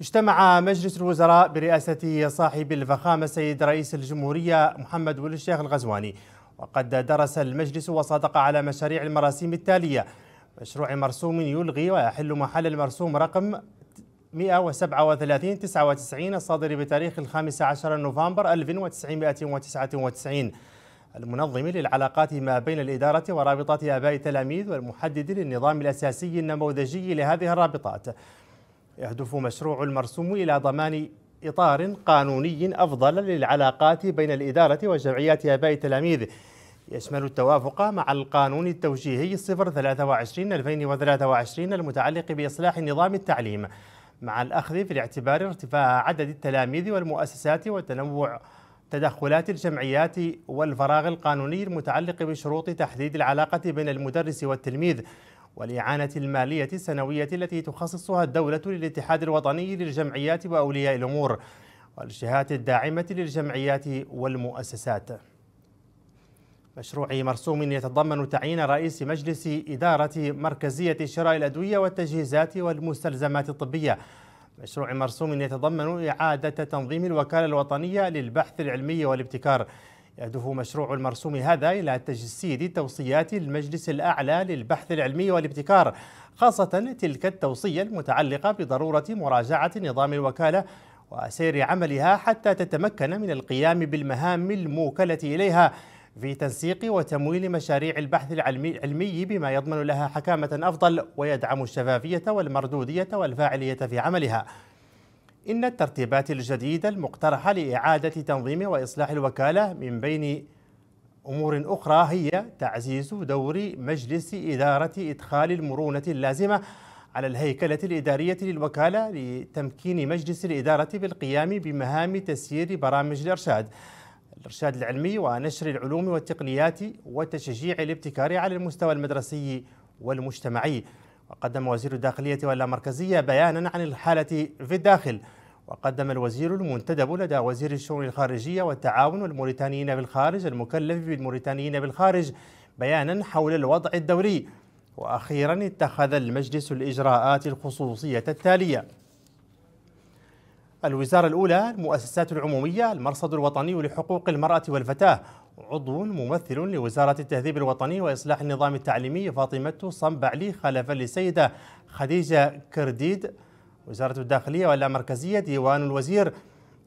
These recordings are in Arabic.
اجتمع مجلس الوزراء برئاسة صاحب الفخامة السيد رئيس الجمهورية محمد ولي الشيخ الغزواني وقد درس المجلس وصادق على مشاريع المراسيم التالية مشروع مرسوم يلغي ويحل محل المرسوم رقم 13799 الصادر بتاريخ الخامس عشر نوفمبر 1999 المنظم للعلاقات ما بين الإدارة ورابطة آباء التلاميذ والمحدد للنظام الأساسي النموذجي لهذه الرابطات يهدف مشروع المرسوم إلى ضمان إطار قانوني أفضل للعلاقات بين الإدارة وجمعيات آباء التلاميذ يشمل التوافق مع القانون التوجيهي 023 2023 المتعلق بإصلاح نظام التعليم مع الأخذ في الاعتبار ارتفاع عدد التلاميذ والمؤسسات وتنوع تدخلات الجمعيات والفراغ القانوني المتعلق بشروط تحديد العلاقة بين المدرس والتلميذ والإعانة المالية السنوية التي تخصصها الدولة للاتحاد الوطني للجمعيات وأولياء الأمور والجهات الداعمة للجمعيات والمؤسسات مشروع مرسوم يتضمن تعيين رئيس مجلس إدارة مركزية شراء الأدوية والتجهيزات والمستلزمات الطبية مشروع مرسوم يتضمن إعادة تنظيم الوكالة الوطنية للبحث العلمي والابتكار يهدف مشروع المرسوم هذا إلى تجسيد توصيات المجلس الأعلى للبحث العلمي والابتكار خاصة تلك التوصية المتعلقة بضرورة مراجعة نظام الوكالة وسير عملها حتى تتمكن من القيام بالمهام الموكلة إليها في تنسيق وتمويل مشاريع البحث العلمي بما يضمن لها حكامة أفضل ويدعم الشفافية والمردودية والفاعلية في عملها إن الترتيبات الجديدة المقترحة لإعادة تنظيم وإصلاح الوكالة من بين أمور أخرى هي تعزيز دور مجلس إدارة إدخال المرونة اللازمة على الهيكلة الإدارية للوكالة لتمكين مجلس الإدارة بالقيام بمهام تسيير برامج الإرشاد الإرشاد العلمي ونشر العلوم والتقنيات وتشجيع الابتكار على المستوى المدرسي والمجتمعي وقدم وزير الداخلية واللامركزية بيانا عن الحالة في الداخل وقدم الوزير المنتدب لدى وزير الشؤون الخارجية والتعاون والموريتانيين بالخارج المكلف بالموريتانيين بالخارج بيانا حول الوضع الدوري وأخيرا اتخذ المجلس الإجراءات الخصوصية التالية الوزارة الأولى المؤسسات العمومية المرصد الوطني لحقوق المرأة والفتاة عضو ممثل لوزارة التهذيب الوطني وإصلاح النظام التعليمي فاطمة صنبعلي خلفا للسيدة خديجة كرديد وزارة الداخلية واللامركزية ديوان الوزير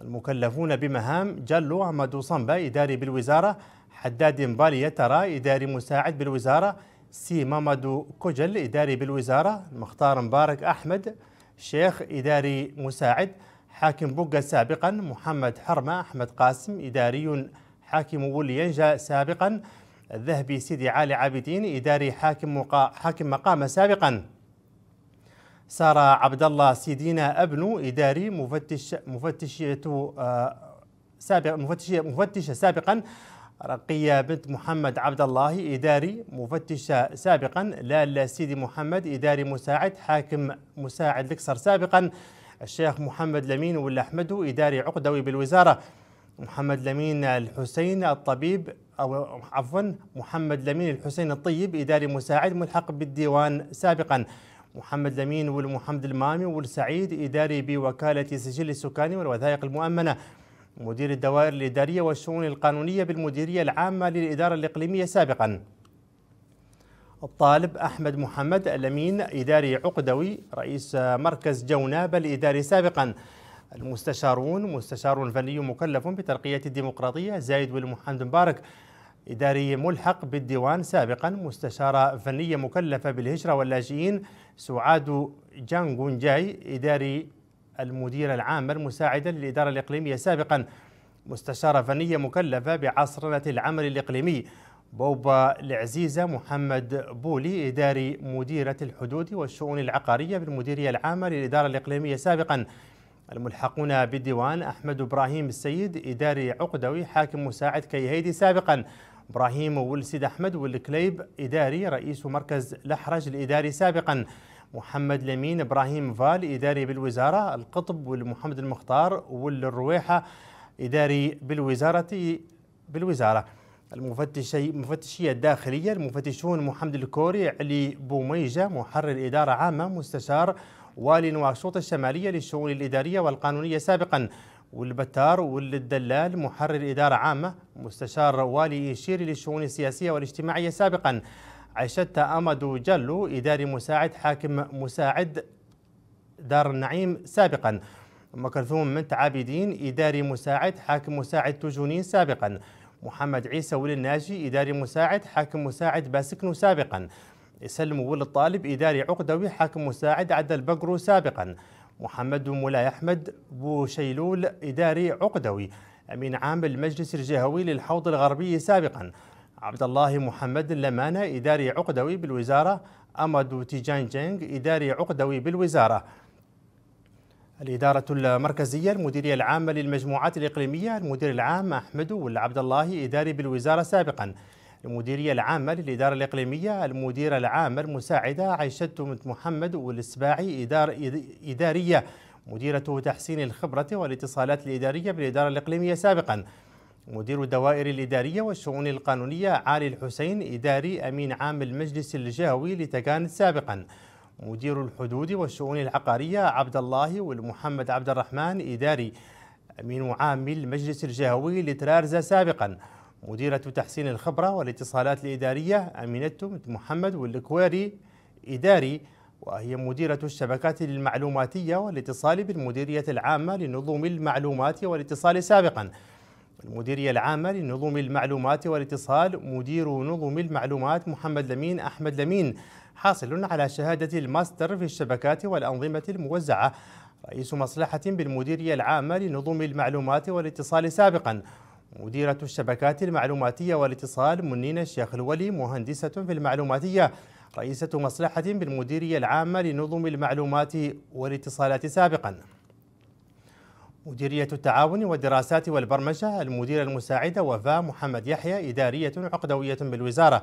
المكلفون بمهام جلو أحمد صنبا إداري بالوزارة حداد بالي يترى إداري مساعد بالوزارة سي مامادو كوجل إداري بالوزارة مختار مبارك أحمد شيخ إداري مساعد حاكم بوقة سابقا محمد حرمة أحمد قاسم إداري حاكم ولي سابقا الذهبي سيدي علي عابدين إداري حاكم, مقا حاكم مقام سابقا سارة عبد الله سيدينا أبنو إداري مفتش مفتشية آه، سابق مفتشية مفتشة سابقا رقية بنت محمد عبد الله إداري مفتشة سابقا لالا سيدي محمد إداري مساعد حاكم مساعد لكسر سابقا الشيخ محمد لمين ولا أحمده إداري عقدوي بالوزارة محمد لمين الحسين الطبيب أو عفوا محمد لمين الحسين الطيب إداري مساعد ملحق بالديوان سابقا محمد لمين والمحمد المامي والسعيد إداري بوكالة سجل السكاني والوثائق المؤمنة مدير الدوائر الإدارية والشؤون القانونية بالمديرية العامة للإدارة الإقليمية سابقا الطالب أحمد محمد الأمين إداري عقدوي رئيس مركز جوناب الإداري سابقا المستشارون مستشار فني مكلف بترقية الديمقراطية زايد والمحمد مبارك إداري ملحق بالديوان سابقا مستشارة فنية مكلفة بالهجرة واللاجئين سعاد جانغون جاي إداري المدير العام المساعدة للإدارة الإقليمية سابقا مستشارة فنية مكلفة بعصرنة العمل الإقليمي بوبا العزيزة محمد بولي إداري مديرة الحدود والشؤون العقارية بالمديرية العامة للإدارة الإقليمية سابقاً الملحقون بديوان أحمد إبراهيم السيد إداري عقدوي حاكم مساعد كيهيدي سابقا إبراهيم والسيد أحمد والكليب إداري رئيس مركز لحرج الإداري سابقا محمد لمين إبراهيم فال إداري بالوزارة القطب والمحمد المختار والرويحة إداري بالوزارة بالوزارة المفتشي المفتشية الداخلية المفتشون محمد الكوري علي بوميجة محرر إدارة عامة مستشار ولنواشوط الشمالية للشؤون الإدارية والقانونية سابقا والبتار والدلال محرر إدارة عامة مستشار والي إيشيري للشؤون السياسية والاجتماعية سابقا عشت أمد جلو إداري مساعد حاكم مساعد دار النعيم سابقا مكرثوم منت عابدين إداري مساعد حاكم مساعد تجونين سابقا محمد عيسى ولي الناجي إداري مساعد حاكم مساعد باسكنو سابقا يسلم ولي الطالب إداري عقدوي حاكم مساعد عدل بقرو سابقا محمد مولاي أحمد بو شيلول إداري عقدوي أمين عام المجلس الجهوي للحوض الغربي سابقا عبد الله محمد اللمانة إداري عقدوي بالوزارة أمد تيجان جينغ إداري عقدوي بالوزارة الإدارة المركزية المديرية العامة للمجموعات الإقليمية المدير العام أحمد والعبد الله إداري بالوزارة سابقا المديرية العامة للإدارة الإقليمية المديرة العامة المساعدة عائشة بنت محمد والإسباعي إدار إدارية مديرة تحسين الخبرة والاتصالات الإدارية بالإدارة الإقليمية سابقا مدير الدوائر الإدارية والشؤون القانونية علي الحسين إداري أمين عام المجلس الجهوي لتكان سابقا مدير الحدود والشؤون العقارية عبد الله والمحمد عبد الرحمن إداري أمين عام المجلس الجهوي لترارزا سابقاً مديرة تحسين الخبرة والاتصالات الإدارية أمينة محمد والكويري إداري وهي مديرة الشبكات المعلوماتية والاتصال بالمديرية العامة لنظم المعلومات والاتصال سابقا المديرية العامة لنظم المعلومات والاتصال مدير نظم المعلومات محمد لمين أحمد لمين حاصل على شهادة الماستر في الشبكات والأنظمة الموزعة رئيس مصلحة بالمديرية العامة لنظم المعلومات والاتصال سابقاً مديرة الشبكات المعلوماتية والاتصال منين الشيخ الولي مهندسة في المعلوماتية رئيسة مصلحة بالمديرية العامة لنظم المعلومات والاتصالات سابقا مديرية التعاون والدراسات والبرمجة المديرة المساعدة وفاء محمد يحيى إدارية عقدوية بالوزارة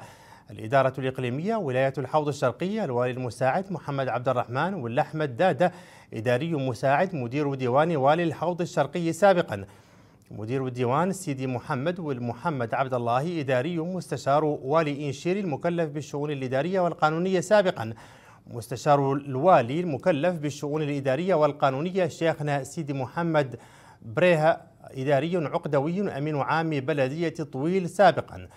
الإدارة الإقليمية ولاية الحوض الشرقي الوالي المساعد محمد عبد الرحمن والأحمد دادة إداري مساعد مدير ديوان والي الحوض الشرقي سابقاً مدير الديوان سيدي محمد والمحمد عبد الله إداري مستشار والي إنشيري المكلف بالشؤون الإدارية والقانونية سابقا مستشار الوالي المكلف بالشؤون الإدارية والقانونية شيخنا سيدي محمد بريها إداري عقدوي أمين عام بلدية طويل سابقا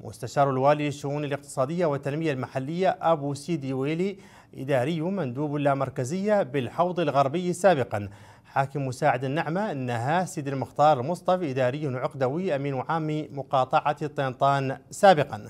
مستشار الوالي للشؤون الاقتصادية والتنمية المحلية أبو سيدي ويلي إداري مندوب لا مركزية بالحوض الغربي سابقا حاكم مساعد النعمة أنها سيد المختار المصطفى إداري عقدوي أمين عام مقاطعة طنطان سابقا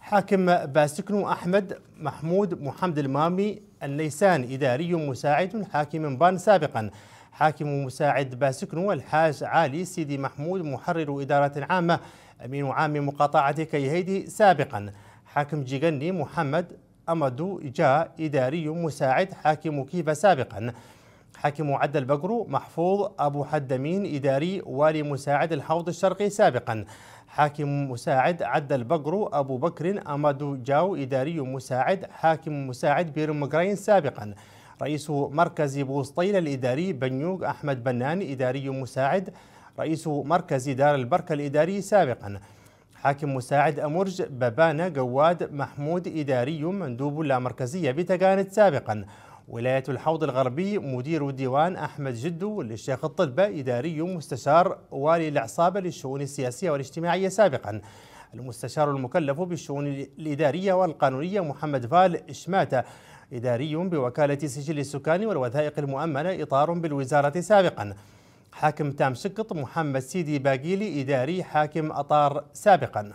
حاكم باسكنو أحمد محمود محمد المامي الليسان إداري مساعد حاكم بان سابقا حاكم مساعد باسكنو الحاج علي سيدي محمود محرر إدارة عامة أمين عام مقاطعة كيهيدي سابقا حاكم جيغني محمد أمدو جا إداري مساعد حاكم كيفا سابقا حاكم عدل بقرو محفوظ أبو حدمين إداري والي مساعد الحوض الشرقي سابقا حاكم مساعد عدل بقرو أبو بكر أمادو جاو إداري مساعد حاكم مساعد بير مقرين سابقا رئيس مركز بوسطين الإداري بنيوق أحمد بنان إداري مساعد رئيس مركز دار البركة الإداري سابقا حاكم مساعد أمرج بابانا جواد محمود إداري مندوب لا مركزية بتقاند سابقا ولاية الحوض الغربي مدير الديوان أحمد جدو للشيخ الطلبة إداري مستشار والي العصابة للشؤون السياسية والاجتماعية سابقا المستشار المكلف بالشؤون الإدارية والقانونية محمد فال شماتة إداري بوكالة سجل السكان والوثائق المؤمنة إطار بالوزارة سابقا حاكم تام شقط محمد سيدي باقيلي إداري حاكم أطار سابقا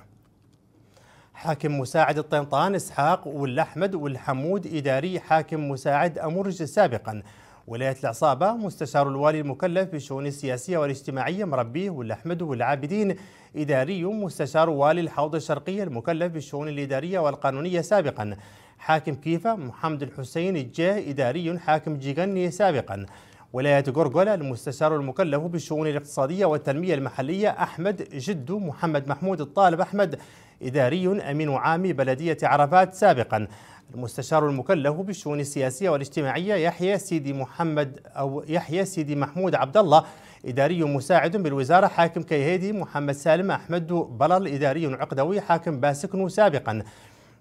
حاكم مساعد الطنطان اسحاق والأحمد والحمود إداري حاكم مساعد أمورج سابقا ولاية العصابة مستشار الوالي المكلف بالشؤون السياسية والاجتماعية مربيه والأحمد والعابدين إداري مستشار والي الحوض الشرقي المكلف بالشؤون الإدارية والقانونية سابقا حاكم كيفا محمد الحسين الجاه إداري حاكم جيغني سابقا ولاية غرغلة المستشار المكلف بالشؤون الاقتصادية والتنمية المحلية أحمد جد محمد محمود الطالب أحمد إداري أمين عام بلدية عرفات سابقا المستشار المكلف بالشؤون السياسية والاجتماعية يحيى سيدي محمد أو يحيى سيدي محمود عبد الله إداري مساعد بالوزارة حاكم كيهيدي محمد سالم أحمد بلل إداري عقدوي حاكم باسكنو سابقا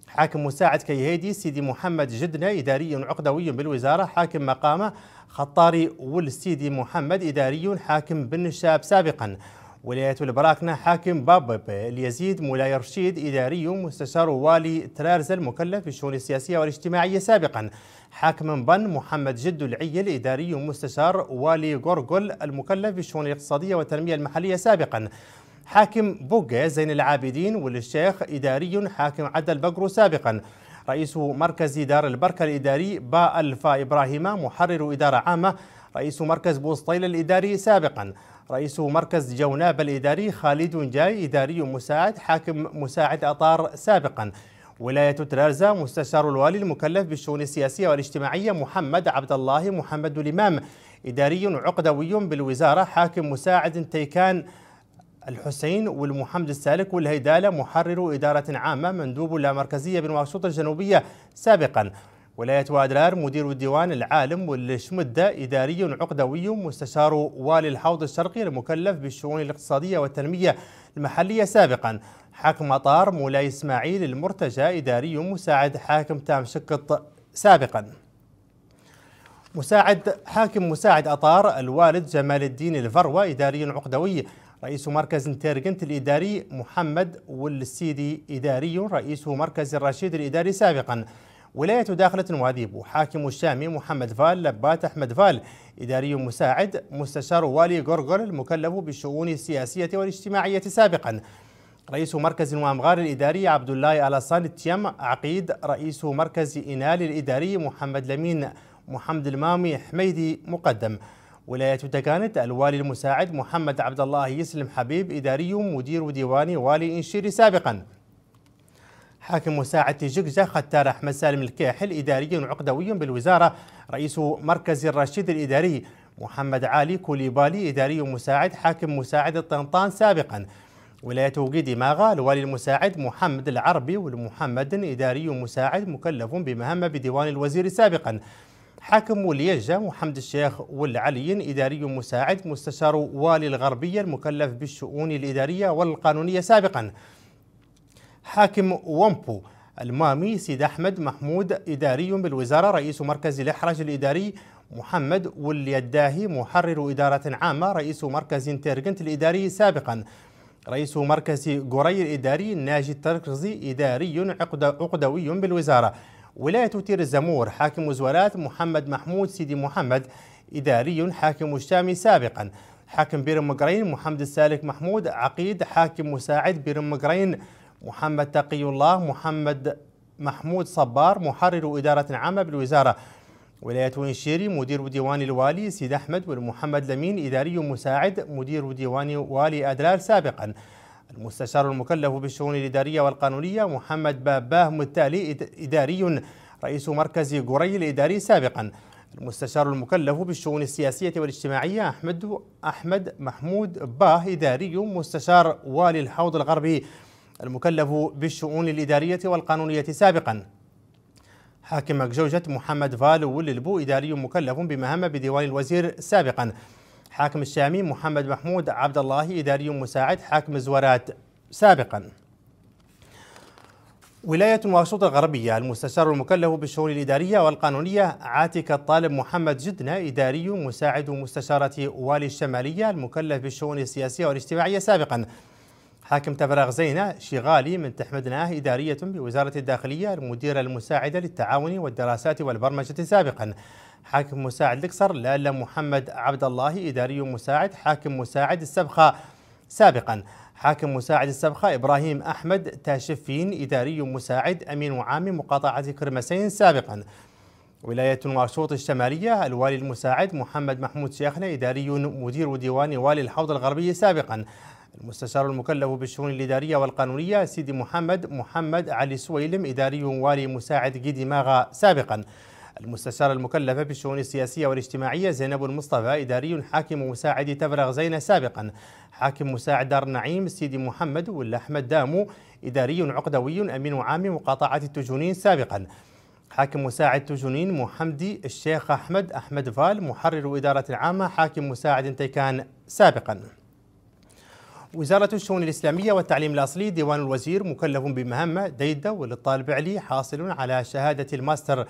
حاكم مساعد كيهيدي سيدي محمد جدنة إداري عقدوي بالوزارة حاكم مقامه خطاري ول سيدي محمد إداري حاكم بن شاب سابقا ولاية البراكنة حاكم باب اليزيد مولاي رشيد إداري مستشار والي ترارز المكلف بالشؤون السياسية والاجتماعية سابقا حاكم بن محمد جد العيل إداري مستشار والي غورغول المكلف بالشؤون الاقتصادية والتنمية المحلية سابقا حاكم بوغي زين العابدين والشيخ إداري حاكم عدل بقرو سابقا رئيس مركز دار البركة الإداري با ألفا إبراهيم محرر إدارة عامة رئيس مركز بوسطيل الإداري سابقا رئيس مركز جوناب الإداري خالد جاي إداري مساعد حاكم مساعد أطار سابقا ولاية ترازا مستشار الوالي المكلف بالشؤون السياسية والاجتماعية محمد عبد الله محمد الإمام إداري عقدوي بالوزارة حاكم مساعد تيكان الحسين والمحمد السالك والهيدالة محرر إدارة عامة مندوب لا مركزية بنواكشوط الجنوبية سابقا ولاية وادي الأر مدير الديوان العالم والشمدة إداري عقدوي مستشار والي الحوض الشرقي المكلف بالشؤون الاقتصادية والتنمية المحلية سابقا حاكم مطار مولاي إسماعيل المرتجى إداري مساعد حاكم تام شقط سابقا مساعد حاكم مساعد أطار الوالد جمال الدين الفروة إداري عقدوي رئيس مركز انترجنت الإداري محمد والسيدي إداري رئيس مركز الرشيد الإداري سابقا ولاية داخلة واديب وحاكم الشامي محمد فال لبات أحمد فال إداري مساعد مستشار والي غرغر المكلف بالشؤون السياسية والاجتماعية سابقا رئيس مركز وامغار الإداري عبد الله ألاصان التيم عقيد رئيس مركز إنال الإداري محمد لمين محمد المامي حميدي مقدم ولاية تكانت الوالي المساعد محمد عبد الله يسلم حبيب إداري مدير ديوان والي إنشيري سابقاً حاكم مساعد جيجزة ختار أحمد سالم الكاحل إداري عقدوي بالوزارة رئيس مركز الرشيد الإداري محمد علي كوليبالي إداري مساعد حاكم مساعد الطنطان سابقا ولاية قديماغا الوالي المساعد محمد العربي والمحمد إداري مساعد مكلف بمهمة بديوان الوزير سابقا حاكم وليجة محمد الشيخ والعلي إداري مساعد مستشار والي الغربية المكلف بالشؤون الإدارية والقانونية سابقا حاكم وامبو المامي سيد أحمد محمود إداري بالوزارة رئيس مركز الإحراج الإداري محمد ولي الداهي محرر إدارة عامة رئيس مركز تيرجنت الإداري سابقا رئيس مركز قري الإداري ناجي التركزي إداري عقد عقدوي بالوزارة ولاية تير الزمور حاكم وزارات محمد محمود سيدي محمد إداري حاكم الشام سابقا حاكم بيرم مقرين محمد السالك محمود عقيد حاكم مساعد بيرم مقرين محمد تقي الله محمد محمود صبار محرر إدارة عامة بالوزارة ولاية وين شيري مدير ديوان الوالي سيد أحمد والمحمد لمين إداري مساعد مدير ديوان والي أدلال سابقا المستشار المكلف بالشؤون الإدارية والقانونية محمد باباه متالي إداري رئيس مركز قري الإداري سابقا المستشار المكلف بالشؤون السياسية والاجتماعية أحمد أحمد محمود باه إداري مستشار والي الحوض الغربي المكلف بالشؤون الإدارية والقانونية سابقا حاكم جوجة محمد فالو للبو إداري مكلف بمهمة بديوان الوزير سابقا حاكم الشامي محمد محمود عبد الله إداري مساعد حاكم زورات سابقا ولاية واشنطن الغربية المستشار المكلف بالشؤون الإدارية والقانونية عاتك الطالب محمد جدنة إداري مساعد مستشارة والي الشمالية المكلف بالشؤون السياسية والاجتماعية سابقا حاكم تفرغ زينة شغالي من تحمد ناه إدارية بوزارة الداخلية المديرة المساعدة للتعاون والدراسات والبرمجة سابقا حاكم مساعد لكسر لالا محمد عبد الله إداري مساعد حاكم مساعد السبخة سابقا حاكم مساعد السبخة إبراهيم أحمد تاشفين إداري مساعد أمين وعام مقاطعة كرمسين سابقا ولاية واشوط الشمالية الوالي المساعد محمد محمود شيخنا إداري مدير ديوان والي الحوض الغربي سابقا المستشار المكلف بالشؤون الإدارية والقانونية سيدي محمد محمد علي سويلم إداري والي مساعد جيدي ماغا سابقا المستشار المكلف بالشؤون السياسية والاجتماعية زينب المصطفى إداري حاكم مساعد تفرغ زينة سابقا حاكم مساعد دار النعيم سيدي محمد ولا أحمد دامو إداري عقدوي أمين عام مقاطعة التجونين سابقا حاكم مساعد تجونين محمدي الشيخ أحمد أحمد فال محرر إدارة العامة حاكم مساعد تيكان سابقا وزارة الشؤون الإسلامية والتعليم الأصلي ديوان الوزير مكلف بمهمة ديدة وللطالب علي حاصل على شهادة الماستر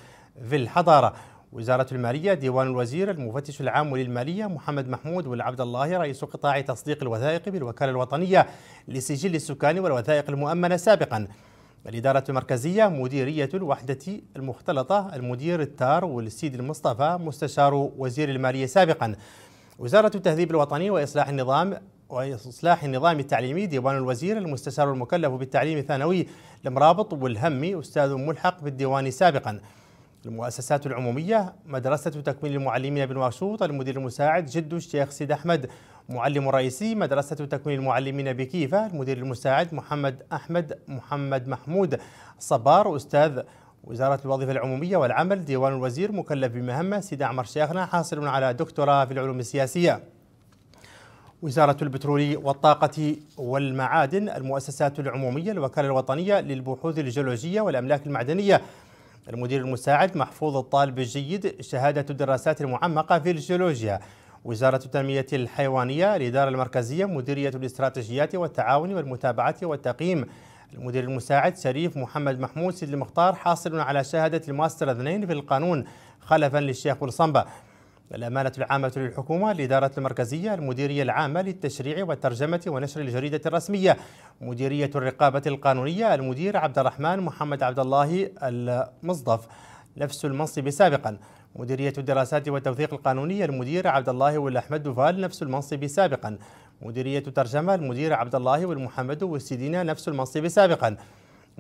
في الحضارة وزارة المالية ديوان الوزير المفتش العام للمالية محمد محمود والعبد الله رئيس قطاع تصديق الوثائق بالوكالة الوطنية لسجل السكان والوثائق المؤمنة سابقاً الإدارة المركزية مديرية الوحدة المختلطة المدير التار والسيد المصطفى مستشار وزير المالية سابقا وزارة التهذيب الوطني وإصلاح النظام وإصلاح النظام التعليمي ديوان الوزير المستشار المكلف بالتعليم الثانوي المرابط والهمي أستاذ ملحق بالديوان سابقا المؤسسات العمومية مدرسة تكوين المعلمين بنواشوط المدير المساعد جد الشيخ سيد أحمد معلم رئيسي مدرسة تكوين المعلمين بكيفة المدير المساعد محمد أحمد محمد محمود صبار أستاذ وزارة الوظيفة العمومية والعمل ديوان الوزير مكلف بمهمة سيد عمر شيخنا حاصل على دكتوراه في العلوم السياسية وزارة البترول والطاقة والمعادن المؤسسات العمومية الوكالة الوطنية للبحوث الجيولوجية والأملاك المعدنية المدير المساعد محفوظ الطالب الجيد شهادة الدراسات المعمقة في الجيولوجيا وزارة التنمية الحيوانية الإدارة المركزية مديرية الاستراتيجيات والتعاون والمتابعة والتقييم المدير المساعد شريف محمد محمود سيد المختار حاصل على شهادة الماستر 2 في القانون خلفا للشيخ الصنبة الأمانة العامة للحكومة لإدارة المركزية المديرية العامة للتشريع والترجمة ونشر الجريدة الرسمية مديرية الرقابة القانونية المدير عبد الرحمن محمد عبد الله المصدف نفس المنصب سابقا مديرية الدراسات والتوثيق القانوني المدير عبد الله والأحمد دوفال نفس المنصب سابقا مديرية الترجمة المدير عبد الله والمحمد والسيدينا نفس المنصب سابقا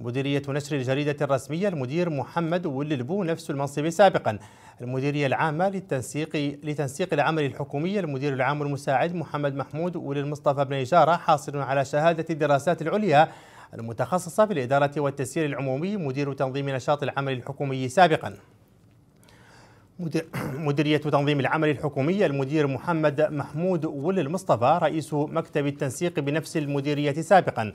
مديرية نشر الجريدة الرسمية المدير محمد وللبو نفس المنصب سابقا المديرية العامة للتنسيق لتنسيق العمل الحكومي المدير العام المساعد محمد محمود وللمصطفى بن إجارة حاصل على شهادة الدراسات العليا المتخصصة في الإدارة والتسيير العمومي مدير تنظيم نشاط العمل الحكومي سابقا مديرية تنظيم العمل الحكومي المدير محمد محمود ول المصطفى رئيس مكتب التنسيق بنفس المديرية سابقا